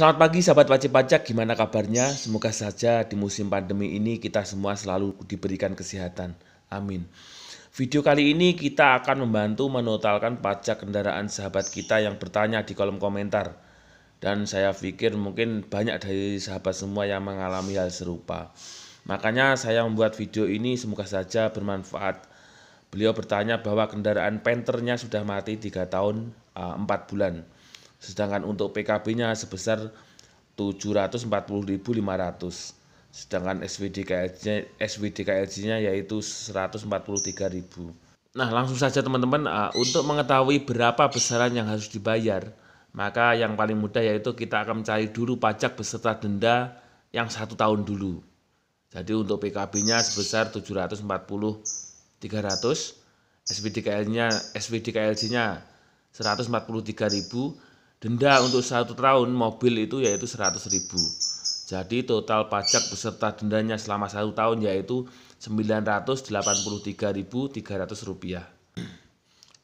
Selamat pagi sahabat wajib pajak, gimana kabarnya? Semoga saja di musim pandemi ini kita semua selalu diberikan kesehatan. Amin. Video kali ini kita akan membantu menotalkan pajak kendaraan sahabat kita yang bertanya di kolom komentar. Dan saya pikir mungkin banyak dari sahabat semua yang mengalami hal serupa. Makanya saya membuat video ini semoga saja bermanfaat. Beliau bertanya bahwa kendaraan penternya sudah mati 3 tahun 4 eh, bulan sedangkan untuk PKB-nya sebesar 740.500 sedangkan SWDKLJ SWDKLJ-nya yaitu 143.000. Nah, langsung saja teman-teman uh, untuk mengetahui berapa besaran yang harus dibayar, maka yang paling mudah yaitu kita akan mencari dulu pajak beserta denda yang satu tahun dulu. Jadi untuk PKB-nya sebesar 740 300, nya SWDKLJ-nya 143.000 Denda untuk satu tahun mobil itu yaitu 100 ribu. Jadi total pajak beserta dendanya selama satu tahun yaitu 983.300 rupiah.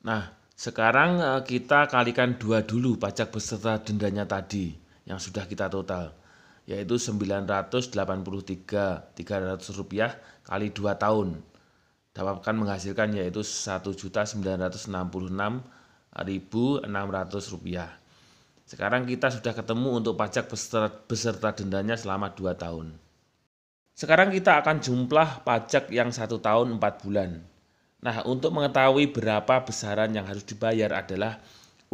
Nah, sekarang e, kita kalikan dua dulu pajak beserta dendanya tadi yang sudah kita total yaitu 983.300 rupiah kali dua tahun dapatkan menghasilkan yaitu 1.966.600 rupiah. Sekarang kita sudah ketemu untuk pajak beserta, beserta dendanya selama 2 tahun. Sekarang kita akan jumlah pajak yang satu tahun 4 bulan. Nah, untuk mengetahui berapa besaran yang harus dibayar adalah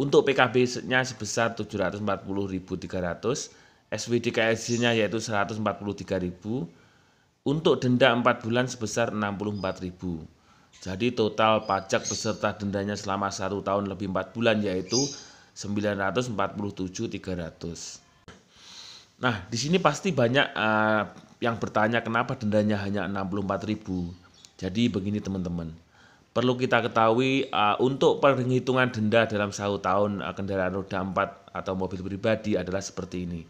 untuk PKB-nya sebesar 740.300, SWDKSJ-nya yaitu 143.000, untuk denda 4 bulan sebesar 64.000. Jadi total pajak beserta dendanya selama satu tahun lebih empat bulan yaitu 947 300. Nah, di sini pasti banyak uh, yang bertanya kenapa dendanya hanya 64.000. Jadi begini teman-teman. Perlu kita ketahui uh, untuk perhitungan denda dalam satu tahun uh, kendaraan roda 4 atau mobil pribadi adalah seperti ini.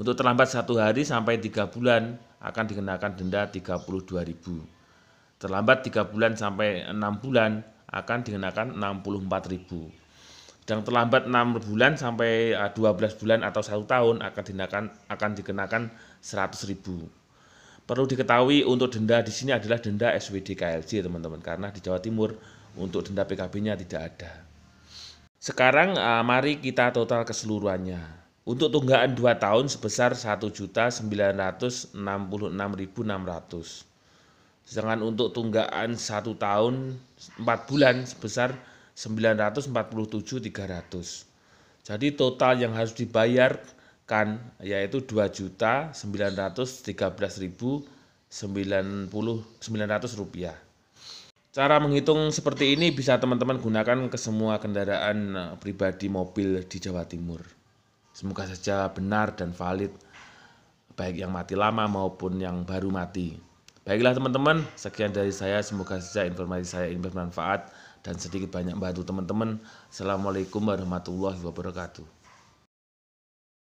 Untuk terlambat satu hari sampai tiga bulan akan dikenakan denda 32.000. Terlambat tiga bulan sampai enam bulan akan dikenakan 64.000 yang terlambat 6 bulan sampai 12 eh, bulan atau satu tahun akan dikenakan akan dikenakan 100.000. Perlu diketahui untuk denda di sini adalah denda SWD KLC teman-teman karena di Jawa Timur untuk denda PKB-nya tidak ada. Sekarang eh, mari kita total keseluruhannya. Untuk tunggakan 2 tahun sebesar 1.966.600. Sedangkan untuk tunggakan 1 tahun 4 bulan sebesar tiga ratus Jadi total yang harus dibayarkan yaitu dua juta ratus rupiah. Cara menghitung seperti ini bisa teman-teman gunakan ke semua kendaraan eh, pribadi mobil di Jawa Timur. Semoga saja benar dan valid baik yang mati lama maupun yang baru mati. Baiklah teman-teman, sekian dari saya. Semoga saja informasi saya ini bermanfaat dan sedikit banyak membantu teman-teman. Assalamualaikum warahmatullahi wabarakatuh.